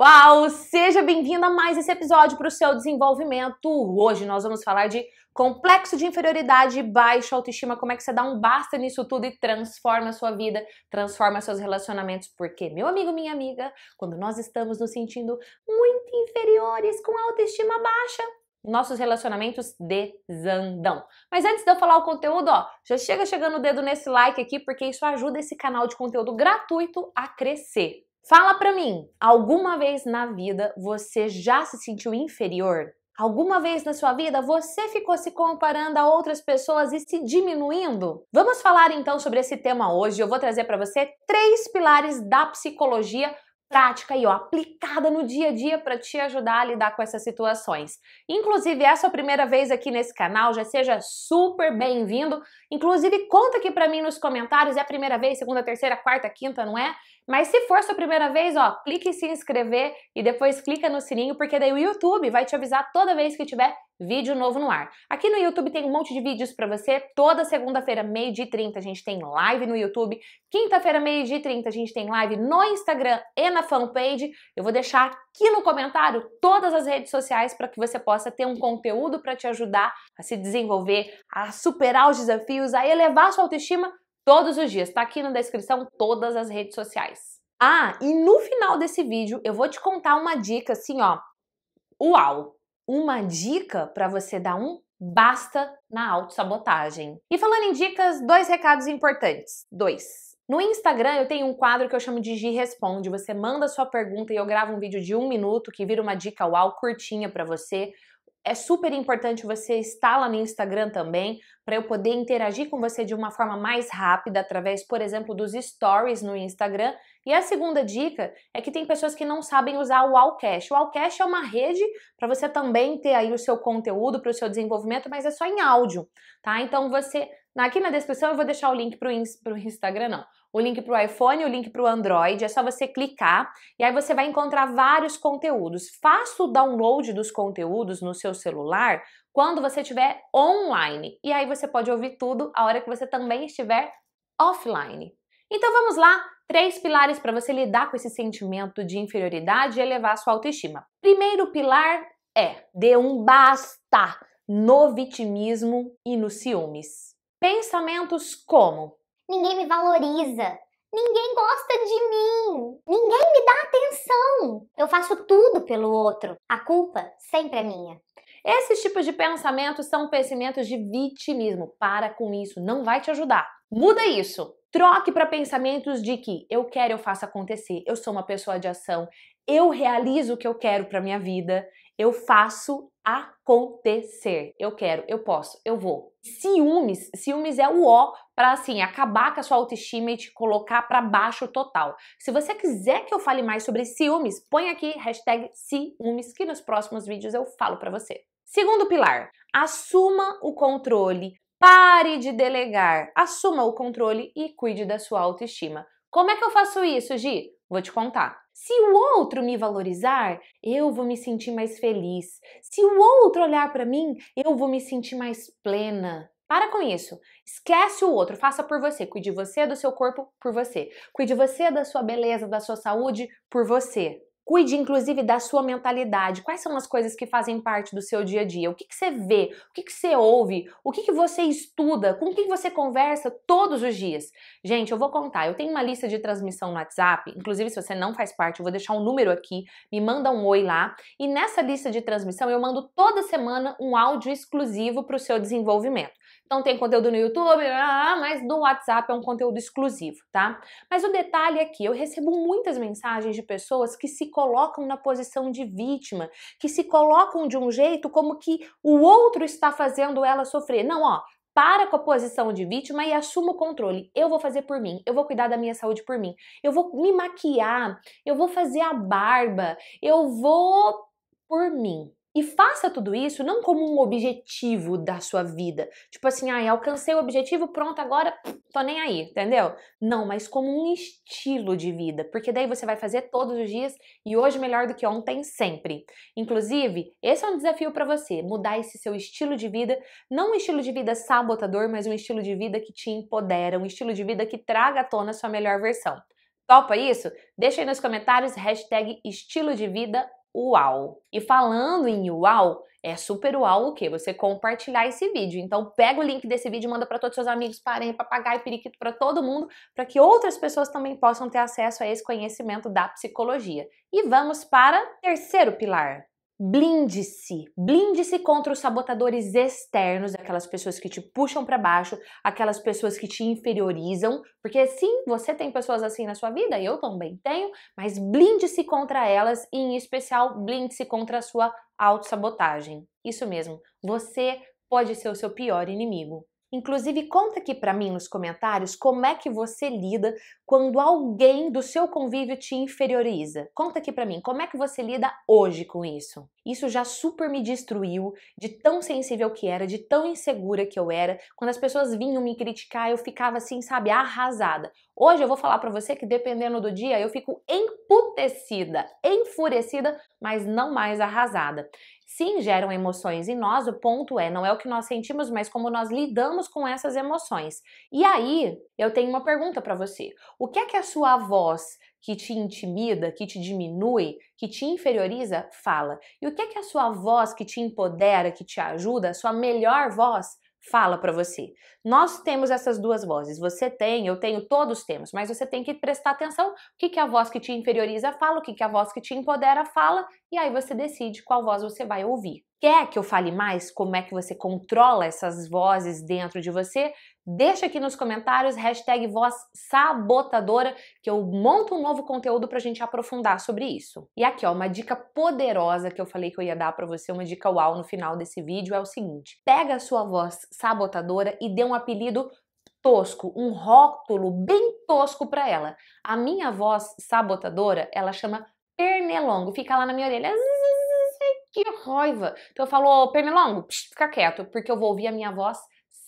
Uau! Seja bem-vindo a mais esse episódio para o seu desenvolvimento. Hoje nós vamos falar de complexo de inferioridade e baixa autoestima. Como é que você dá um basta nisso tudo e transforma a sua vida, transforma seus relacionamentos? Porque, meu amigo, minha amiga, quando nós estamos nos sentindo muito inferiores, com autoestima baixa, nossos relacionamentos desandam. Mas antes de eu falar o conteúdo, ó, já chega chegando o dedo nesse like aqui, porque isso ajuda esse canal de conteúdo gratuito a crescer. Fala pra mim, alguma vez na vida você já se sentiu inferior? Alguma vez na sua vida você ficou se comparando a outras pessoas e se diminuindo? Vamos falar então sobre esse tema hoje. Eu vou trazer para você três pilares da psicologia prática e ó, aplicada no dia a dia para te ajudar a lidar com essas situações. Inclusive, é a primeira vez aqui nesse canal, já seja super bem-vindo. Inclusive, conta aqui para mim nos comentários, é a primeira vez, segunda, terceira, quarta, quinta, não é? Mas se for sua primeira vez, ó, clique em se inscrever e depois clica no sininho, porque daí o YouTube vai te avisar toda vez que tiver vídeo novo no ar. Aqui no YouTube tem um monte de vídeos para você. Toda segunda-feira, meio-dia e 30, a gente tem live no YouTube. Quinta-feira, meio-dia e 30, a gente tem live no Instagram e na fanpage. Eu vou deixar aqui no comentário todas as redes sociais para que você possa ter um conteúdo para te ajudar a se desenvolver, a superar os desafios, a elevar a sua autoestima todos os dias. Está aqui na descrição todas as redes sociais. Ah, e no final desse vídeo eu vou te contar uma dica assim, ó. Uau! uma dica para você dar um basta na autossabotagem. E falando em dicas, dois recados importantes. Dois. No Instagram eu tenho um quadro que eu chamo de G Responde. Você manda sua pergunta e eu gravo um vídeo de um minuto que vira uma dica uau curtinha para você, é super importante você estar lá no Instagram também, para eu poder interagir com você de uma forma mais rápida, através, por exemplo, dos stories no Instagram. E a segunda dica é que tem pessoas que não sabem usar o Allcash. O Allcash é uma rede para você também ter aí o seu conteúdo para o seu desenvolvimento, mas é só em áudio, tá? Então você, aqui na descrição eu vou deixar o link para o Instagram, não o link para o iPhone, o link para o Android. É só você clicar e aí você vai encontrar vários conteúdos. Faça o download dos conteúdos no seu celular quando você estiver online. E aí você pode ouvir tudo a hora que você também estiver offline. Então vamos lá, três pilares para você lidar com esse sentimento de inferioridade e elevar sua autoestima. Primeiro pilar é dê um basta no vitimismo e nos ciúmes. Pensamentos como Ninguém me valoriza. Ninguém gosta de mim. Ninguém me dá atenção. Eu faço tudo pelo outro. A culpa sempre é minha. Esses tipos de pensamentos são pensamentos de vitimismo. Para com isso, não vai te ajudar. Muda isso. Troque para pensamentos de que eu quero, eu faço acontecer, eu sou uma pessoa de ação, eu realizo o que eu quero para minha vida, eu faço acontecer. Eu quero, eu posso, eu vou. Ciúmes, ciúmes é o ó para assim acabar com a sua autoestima e te colocar para baixo total. Se você quiser que eu fale mais sobre ciúmes, põe aqui hashtag ciúmes que nos próximos vídeos eu falo para você. Segundo pilar, assuma o controle, pare de delegar, assuma o controle e cuide da sua autoestima. Como é que eu faço isso, Gi? Vou te contar. Se o outro me valorizar, eu vou me sentir mais feliz. Se o outro olhar para mim, eu vou me sentir mais plena. Para com isso. Esquece o outro, faça por você. Cuide você do seu corpo por você. Cuide você da sua beleza, da sua saúde por você. Cuide, inclusive, da sua mentalidade. Quais são as coisas que fazem parte do seu dia a dia? O que, que você vê? O que, que você ouve? O que, que você estuda? Com quem você conversa todos os dias? Gente, eu vou contar. Eu tenho uma lista de transmissão no WhatsApp. Inclusive, se você não faz parte, eu vou deixar um número aqui. Me manda um oi lá. E nessa lista de transmissão, eu mando toda semana um áudio exclusivo para o seu desenvolvimento. Então tem conteúdo no YouTube, mas no WhatsApp é um conteúdo exclusivo, tá? Mas o detalhe é que eu recebo muitas mensagens de pessoas que se colocam na posição de vítima, que se colocam de um jeito como que o outro está fazendo ela sofrer. Não, ó, para com a posição de vítima e assuma o controle. Eu vou fazer por mim, eu vou cuidar da minha saúde por mim, eu vou me maquiar, eu vou fazer a barba, eu vou por mim. E faça tudo isso não como um objetivo da sua vida. Tipo assim, ai, ah, alcancei o objetivo, pronto, agora tô nem aí, entendeu? Não, mas como um estilo de vida, porque daí você vai fazer todos os dias e hoje melhor do que ontem sempre. Inclusive, esse é um desafio para você, mudar esse seu estilo de vida, não um estilo de vida sabotador, mas um estilo de vida que te empodera, um estilo de vida que traga à tona a sua melhor versão. Topa isso? Deixa aí nos comentários hashtag estilo de vida UAU. E falando em UAU, é super UAU o quê? Você compartilhar esse vídeo. Então pega o link desse vídeo, manda para todos seus amigos, parem, papagaio, periquito, para todo mundo, para que outras pessoas também possam ter acesso a esse conhecimento da psicologia. E vamos para terceiro pilar, Blinde-se, blinde-se contra os sabotadores externos, aquelas pessoas que te puxam para baixo, aquelas pessoas que te inferiorizam, porque sim, você tem pessoas assim na sua vida, eu também tenho, mas blinde-se contra elas e, em especial, blinde-se contra a sua autossabotagem. Isso mesmo, você pode ser o seu pior inimigo. Inclusive, conta aqui para mim nos comentários como é que você lida quando alguém do seu convívio te inferioriza. Conta aqui para mim, como é que você lida hoje com isso? Isso já super me destruiu, de tão sensível que era, de tão insegura que eu era. Quando as pessoas vinham me criticar, eu ficava assim, sabe, arrasada. Hoje eu vou falar para você que dependendo do dia eu fico emputecida, enfurecida, mas não mais arrasada. Sim, geram emoções em nós, o ponto é, não é o que nós sentimos, mas como nós lidamos com essas emoções. E aí, eu tenho uma pergunta para você. O que é que a sua voz que te intimida, que te diminui, que te inferioriza, fala? E o que é que a sua voz que te empodera, que te ajuda, a sua melhor voz fala para você. Nós temos essas duas vozes. Você tem, eu tenho, todos temos, mas você tem que prestar atenção o que, que a voz que te inferioriza fala, o que, que a voz que te empodera fala, e aí você decide qual voz você vai ouvir. Quer que eu fale mais como é que você controla essas vozes dentro de você? Deixa aqui nos comentários hashtag voz sabotadora que eu monto um novo conteúdo pra gente aprofundar sobre isso. E aqui, ó, uma dica poderosa que eu falei que eu ia dar para você, uma dica uau no final desse vídeo é o seguinte: pega a sua voz sabotadora e dê um apelido tosco, um rótulo bem tosco para ela. A minha voz sabotadora, ela chama pernelongo, fica lá na minha orelha que raiva. Então eu falo, Pernilongo, psh, fica quieto, porque eu vou ouvir a minha voz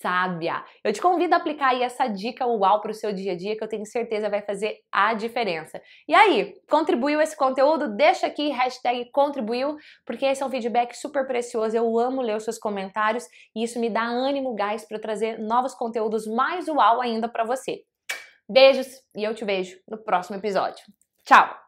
sábia. Eu te convido a aplicar aí essa dica uau para o seu dia a dia, que eu tenho certeza vai fazer a diferença. E aí, contribuiu esse conteúdo? Deixa aqui, hashtag contribuiu, porque esse é um feedback super precioso. Eu amo ler os seus comentários e isso me dá ânimo, gás para trazer novos conteúdos mais uau ainda para você. Beijos e eu te vejo no próximo episódio. Tchau!